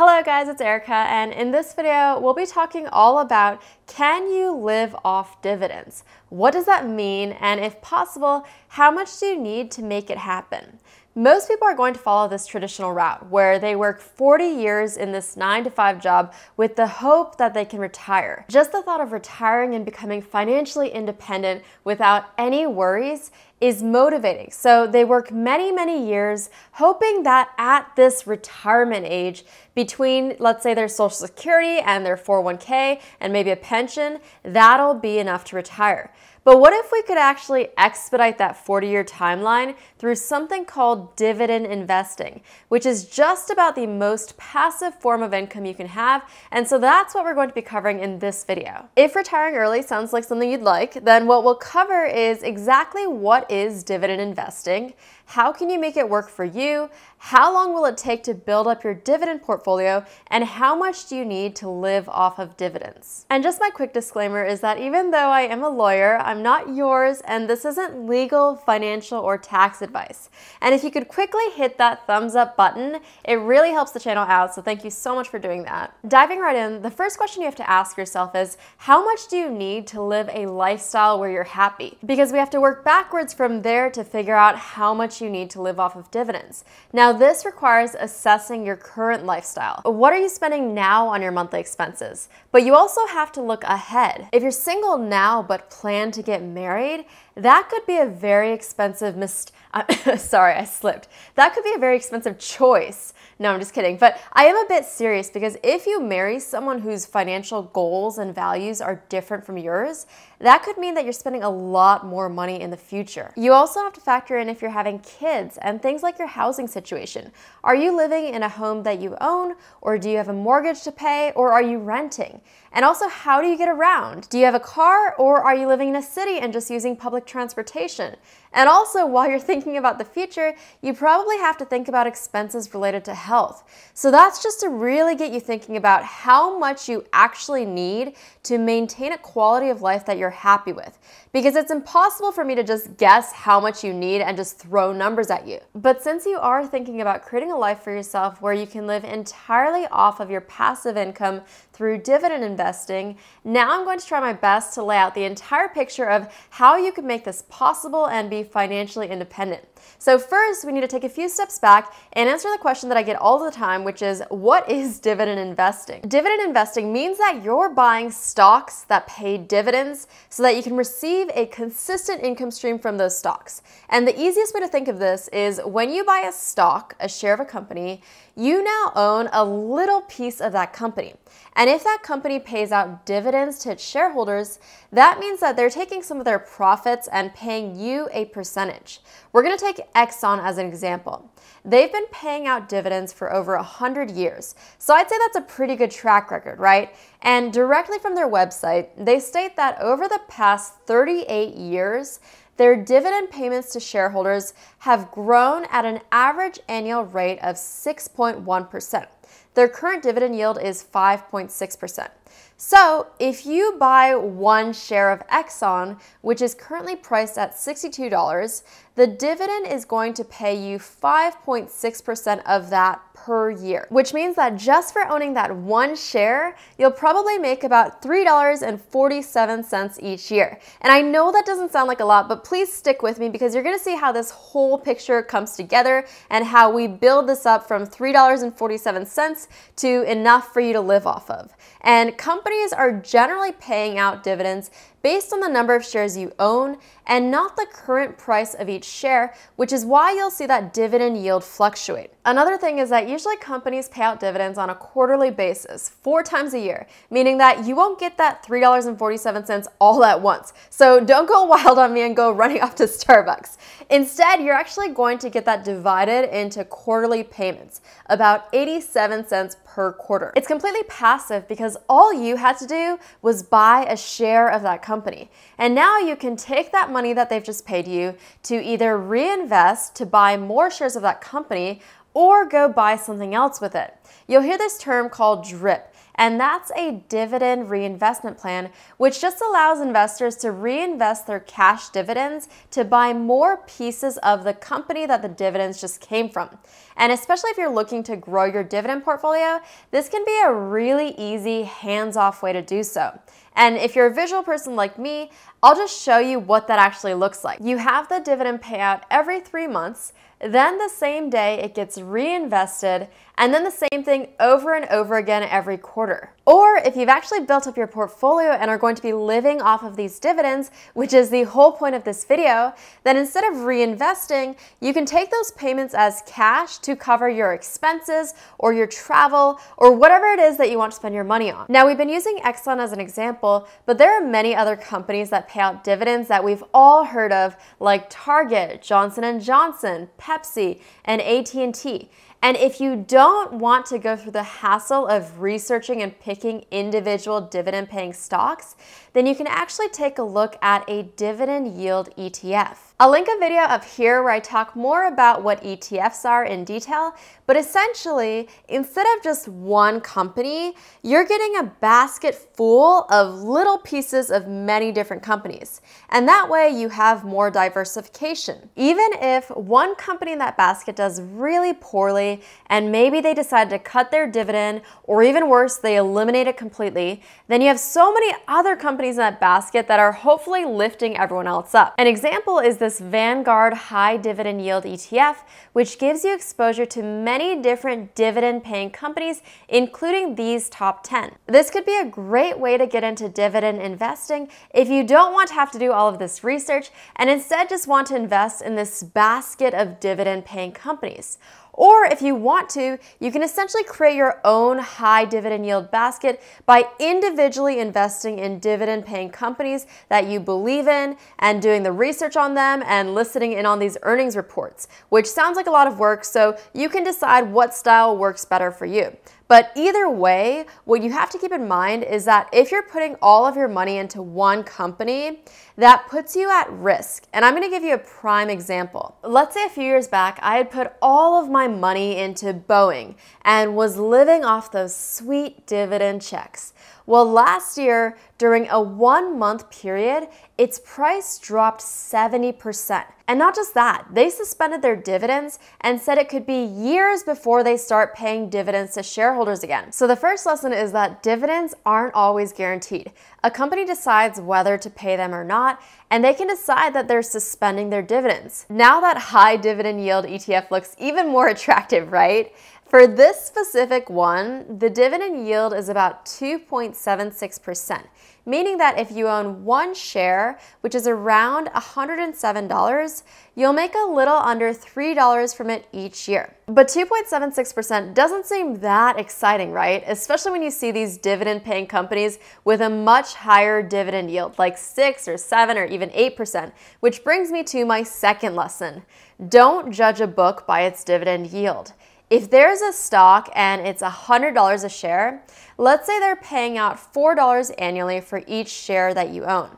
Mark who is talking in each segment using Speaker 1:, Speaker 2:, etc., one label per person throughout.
Speaker 1: Hello guys, it's Erica and in this video we'll be talking all about can you live off dividends? What does that mean and if possible, how much do you need to make it happen? Most people are going to follow this traditional route where they work 40 years in this 9 to 5 job with the hope that they can retire. Just the thought of retiring and becoming financially independent without any worries is motivating. So they work many, many years, hoping that at this retirement age, between, let's say, their Social Security and their 401k and maybe a pension, that'll be enough to retire. But what if we could actually expedite that 40 year timeline through something called dividend investing, which is just about the most passive form of income you can have. And so that's what we're going to be covering in this video. If retiring early sounds like something you'd like, then what we'll cover is exactly what is dividend investing how can you make it work for you? How long will it take to build up your dividend portfolio? And how much do you need to live off of dividends? And just my quick disclaimer is that even though I am a lawyer, I'm not yours, and this isn't legal, financial, or tax advice. And if you could quickly hit that thumbs up button, it really helps the channel out, so thank you so much for doing that. Diving right in, the first question you have to ask yourself is how much do you need to live a lifestyle where you're happy? Because we have to work backwards from there to figure out how much you need to live off of dividends. Now, this requires assessing your current lifestyle. What are you spending now on your monthly expenses? But you also have to look ahead. If you're single now but plan to get married, that could be a very expensive mistake. Uh, sorry, I slipped. That could be a very expensive choice. No, I'm just kidding. But I am a bit serious because if you marry someone whose financial goals and values are different from yours, that could mean that you're spending a lot more money in the future. You also have to factor in if you're having kids and things like your housing situation. Are you living in a home that you own, or do you have a mortgage to pay, or are you renting? And also, how do you get around? Do you have a car or are you living in a city and just using public transportation? And also, while you're thinking about the future, you probably have to think about expenses related to health. So that's just to really get you thinking about how much you actually need to maintain a quality of life that you're happy with. Because it's impossible for me to just guess how much you need and just throw numbers at you. But since you are thinking about creating a life for yourself where you can live entirely off of your passive income through dividend investing, now I'm going to try my best to lay out the entire picture of how you could make this possible and be be financially independent. So, first, we need to take a few steps back and answer the question that I get all the time, which is what is dividend investing? Dividend investing means that you're buying stocks that pay dividends so that you can receive a consistent income stream from those stocks. And the easiest way to think of this is when you buy a stock, a share of a company, you now own a little piece of that company. And if that company pays out dividends to its shareholders, that means that they're taking some of their profits and paying you a percentage. We're going to take Exxon as an example. They've been paying out dividends for over 100 years, so I'd say that's a pretty good track record, right? And directly from their website, they state that over the past 38 years, their dividend payments to shareholders have grown at an average annual rate of 6.1%. Their current dividend yield is 5.6%. So if you buy one share of Exxon, which is currently priced at $62, the dividend is going to pay you 5.6% of that per year, which means that just for owning that one share, you'll probably make about $3.47 each year. And I know that doesn't sound like a lot, but please stick with me because you're gonna see how this whole picture comes together and how we build this up from $3.47 to enough for you to live off of. And companies are generally paying out dividends based on the number of shares you own and not the current price of each share, which is why you'll see that dividend yield fluctuate. Another thing is that usually companies pay out dividends on a quarterly basis, four times a year, meaning that you won't get that $3.47 all at once. So don't go wild on me and go running off to Starbucks. Instead, you're actually going to get that divided into quarterly payments, about 87 cents per quarter. It's completely passive because all you had to do was buy a share of that company. And now you can take that money that they've just paid you to either reinvest to buy more shares of that company or go buy something else with it. You'll hear this term called drip and that's a dividend reinvestment plan, which just allows investors to reinvest their cash dividends to buy more pieces of the company that the dividends just came from. And especially if you're looking to grow your dividend portfolio, this can be a really easy, hands off way to do so. And if you're a visual person like me, I'll just show you what that actually looks like. You have the dividend payout every three months, then the same day, it gets reinvested, and then the same thing over and over again every quarter. Or if you've actually built up your portfolio and are going to be living off of these dividends, which is the whole point of this video, then instead of reinvesting, you can take those payments as cash to cover your expenses or your travel or whatever it is that you want to spend your money on. Now, we've been using Exxon as an example, but there are many other companies that pay out dividends that we've all heard of, like Target, Johnson & Johnson, Pepsi, and AT&T. And if you don't want to go through the hassle of researching and picking individual dividend paying stocks, then you can actually take a look at a dividend yield ETF. I'll link a video up here where I talk more about what ETFs are in detail, but essentially, instead of just one company, you're getting a basket full of little pieces of many different companies. And that way you have more diversification. Even if one company in that basket does really poorly and maybe they decide to cut their dividend or even worse, they eliminate it completely, then you have so many other companies in that basket that are hopefully lifting everyone else up. An example is the this Vanguard High Dividend Yield ETF, which gives you exposure to many different dividend paying companies, including these top 10. This could be a great way to get into dividend investing if you don't want to have to do all of this research and instead just want to invest in this basket of dividend paying companies. Or if you want to, you can essentially create your own high dividend yield basket by individually investing in dividend paying companies that you believe in and doing the research on them and listening in on these earnings reports, which sounds like a lot of work, so you can decide what style works better for you. But either way, what you have to keep in mind is that if you're putting all of your money into one company, that puts you at risk. And I'm gonna give you a prime example. Let's say a few years back, I had put all of my money into Boeing and was living off those sweet dividend checks. Well, last year, during a one month period, its price dropped 70%. And not just that, they suspended their dividends and said it could be years before they start paying dividends to shareholders again. So the first lesson is that dividends aren't always guaranteed. A company decides whether to pay them or not, and they can decide that they're suspending their dividends. Now that high dividend yield ETF looks even more attractive, right? For this specific one, the dividend yield is about 2.76%, meaning that if you own one share, which is around $107, you'll make a little under $3 from it each year. But 2.76% doesn't seem that exciting, right? Especially when you see these dividend paying companies with a much higher dividend yield, like 6 or 7 or even 8%, which brings me to my second lesson. Don't judge a book by its dividend yield. If there's a stock and it's $100 a share, let's say they're paying out $4 annually for each share that you own.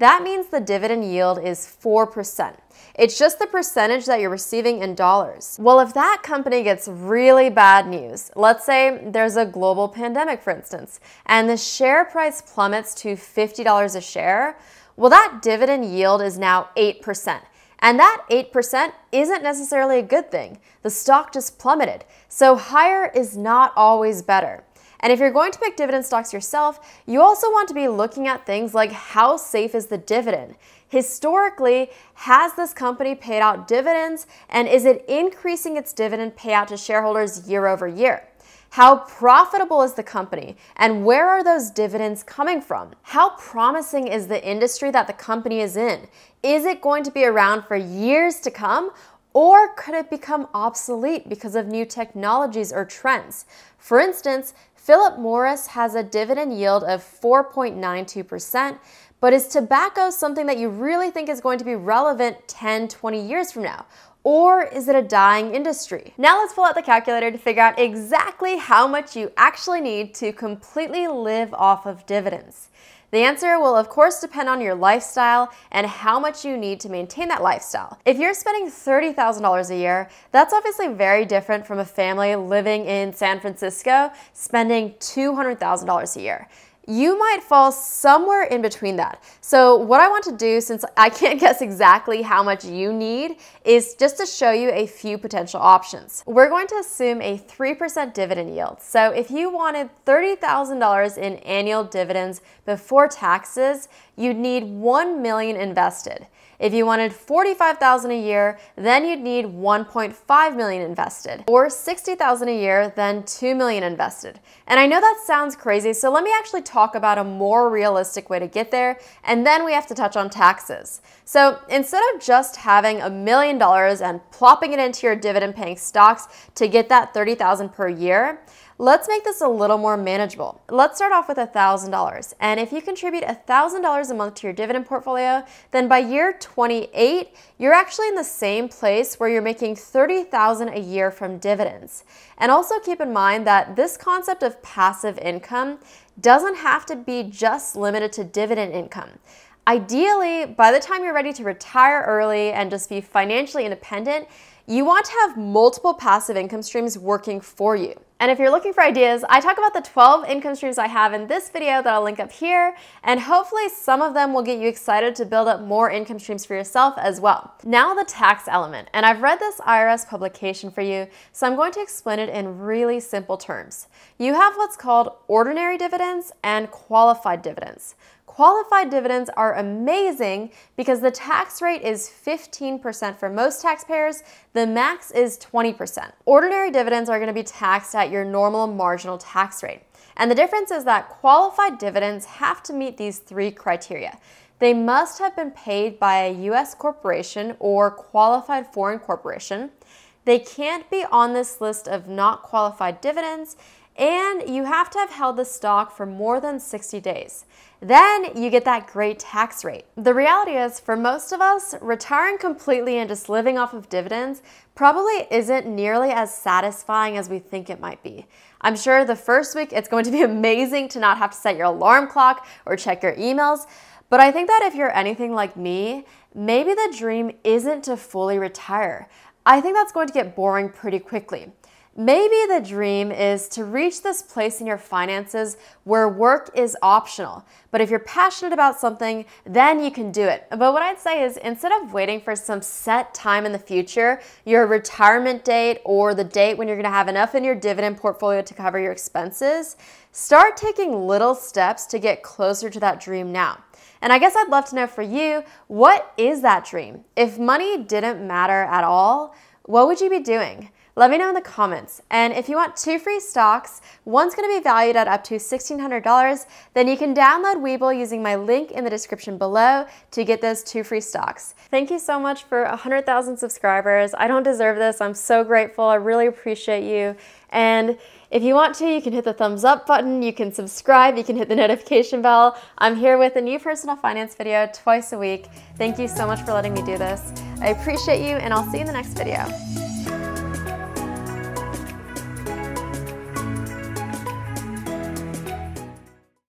Speaker 1: That means the dividend yield is 4%. It's just the percentage that you're receiving in dollars. Well, if that company gets really bad news, let's say there's a global pandemic, for instance, and the share price plummets to $50 a share, well, that dividend yield is now 8%. And that 8% isn't necessarily a good thing. The stock just plummeted. So higher is not always better. And if you're going to pick dividend stocks yourself, you also want to be looking at things like how safe is the dividend? Historically, has this company paid out dividends and is it increasing its dividend payout to shareholders year over year? How profitable is the company? And where are those dividends coming from? How promising is the industry that the company is in? Is it going to be around for years to come? Or could it become obsolete because of new technologies or trends? For instance, Philip Morris has a dividend yield of 4.92%, but is tobacco something that you really think is going to be relevant 10, 20 years from now? or is it a dying industry? Now let's pull out the calculator to figure out exactly how much you actually need to completely live off of dividends. The answer will of course depend on your lifestyle and how much you need to maintain that lifestyle. If you're spending $30,000 a year, that's obviously very different from a family living in San Francisco spending $200,000 a year you might fall somewhere in between that. So what I want to do, since I can't guess exactly how much you need, is just to show you a few potential options. We're going to assume a 3% dividend yield. So if you wanted $30,000 in annual dividends before taxes, you'd need 1 million invested. If you wanted 45,000 a year, then you'd need 1.5 million invested, or 60,000 a year, then 2 million invested. And I know that sounds crazy, so let me actually talk about a more realistic way to get there, and then we have to touch on taxes. So instead of just having a million dollars and plopping it into your dividend paying stocks to get that 30,000 per year, Let's make this a little more manageable. Let's start off with $1,000. And if you contribute $1,000 a month to your dividend portfolio, then by year 28, you're actually in the same place where you're making $30,000 a year from dividends. And also keep in mind that this concept of passive income doesn't have to be just limited to dividend income. Ideally, by the time you're ready to retire early and just be financially independent, you want to have multiple passive income streams working for you. And if you're looking for ideas, I talk about the 12 income streams I have in this video that I'll link up here, and hopefully some of them will get you excited to build up more income streams for yourself as well. Now the tax element, and I've read this IRS publication for you, so I'm going to explain it in really simple terms. You have what's called ordinary dividends and qualified dividends. Qualified dividends are amazing because the tax rate is 15% for most taxpayers. The max is 20%. Ordinary dividends are going to be taxed at your normal marginal tax rate. And the difference is that qualified dividends have to meet these three criteria. They must have been paid by a U.S. corporation or qualified foreign corporation. They can't be on this list of not qualified dividends, and you have to have held the stock for more than 60 days. Then you get that great tax rate. The reality is, for most of us, retiring completely and just living off of dividends probably isn't nearly as satisfying as we think it might be. I'm sure the first week it's going to be amazing to not have to set your alarm clock or check your emails. But I think that if you're anything like me, maybe the dream isn't to fully retire. I think that's going to get boring pretty quickly. Maybe the dream is to reach this place in your finances where work is optional. But if you're passionate about something, then you can do it. But what I'd say is instead of waiting for some set time in the future, your retirement date or the date when you're gonna have enough in your dividend portfolio to cover your expenses, start taking little steps to get closer to that dream now. And I guess I'd love to know for you, what is that dream? If money didn't matter at all, what would you be doing? Let me know in the comments. And if you want two free stocks, one's going to be valued at up to $1,600, then you can download Webull using my link in the description below to get those two free stocks. Thank you so much for 100,000 subscribers. I don't deserve this. I'm so grateful. I really appreciate you. And if you want to, you can hit the thumbs up button, you can subscribe, you can hit the notification bell. I'm here with a new personal finance video twice a week. Thank you so much for letting me do this. I appreciate you and I'll see you in the next video.